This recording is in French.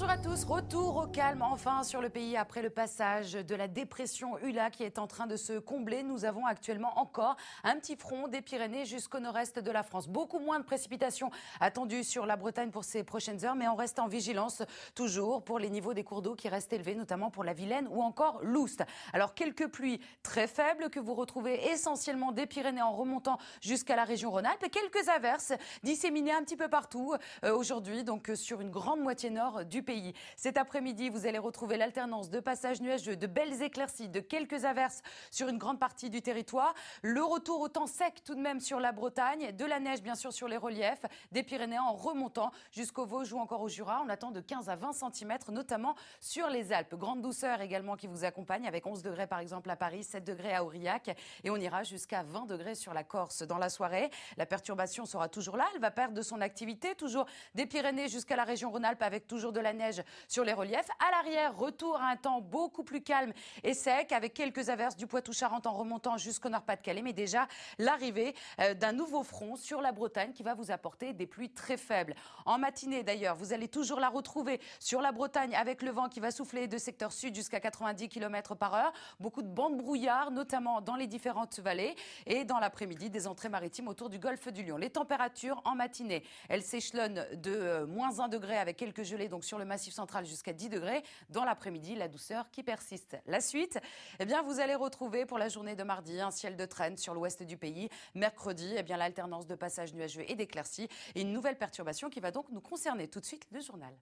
Bonjour à tous, retour au calme enfin sur le pays après le passage de la dépression Hula qui est en train de se combler. Nous avons actuellement encore un petit front des Pyrénées jusqu'au nord-est de la France. Beaucoup moins de précipitations attendues sur la Bretagne pour ces prochaines heures, mais on reste en vigilance toujours pour les niveaux des cours d'eau qui restent élevés, notamment pour la Vilaine ou encore l'Oust. Alors quelques pluies très faibles que vous retrouvez essentiellement des Pyrénées en remontant jusqu'à la région Rhône-Alpes et quelques averses disséminées un petit peu partout euh, aujourd'hui, donc sur une grande moitié nord du pays. Cet après-midi, vous allez retrouver l'alternance de passages nuageux, de belles éclaircies, de quelques averses sur une grande partie du territoire. Le retour au temps sec tout de même sur la Bretagne, de la neige bien sûr sur les reliefs, des Pyrénées en remontant jusqu'au Vosges ou encore au Jura. On attend de 15 à 20 cm, notamment sur les Alpes. Grande douceur également qui vous accompagne avec 11 degrés par exemple à Paris, 7 degrés à Aurillac et on ira jusqu'à 20 degrés sur la Corse dans la soirée. La perturbation sera toujours là, elle va perdre de son activité, toujours des Pyrénées jusqu'à la région Rhône-Alpes avec toujours de la neige sur les reliefs. À l'arrière, retour à un temps beaucoup plus calme et sec, avec quelques averses du Poitou-Charentes en remontant jusqu'au Nord-Pas-de-Calais, mais déjà l'arrivée euh, d'un nouveau front sur la Bretagne qui va vous apporter des pluies très faibles. En matinée d'ailleurs, vous allez toujours la retrouver sur la Bretagne avec le vent qui va souffler de secteur sud jusqu'à 90 km par heure. Beaucoup de bandes brouillard, notamment dans les différentes vallées et dans l'après-midi, des entrées maritimes autour du golfe du Lion. Les températures en matinée, elles s'échelonnent de euh, moins 1 degré avec quelques gelées donc sur le massif central jusqu'à 10 degrés. Dans l'après-midi, la douceur qui persiste. La suite, eh bien, vous allez retrouver pour la journée de mardi un ciel de traîne sur l'ouest du pays. Mercredi, eh bien, l'alternance de passages nuageux et d'éclaircies et une nouvelle perturbation qui va donc nous concerner. Tout de suite, le journal.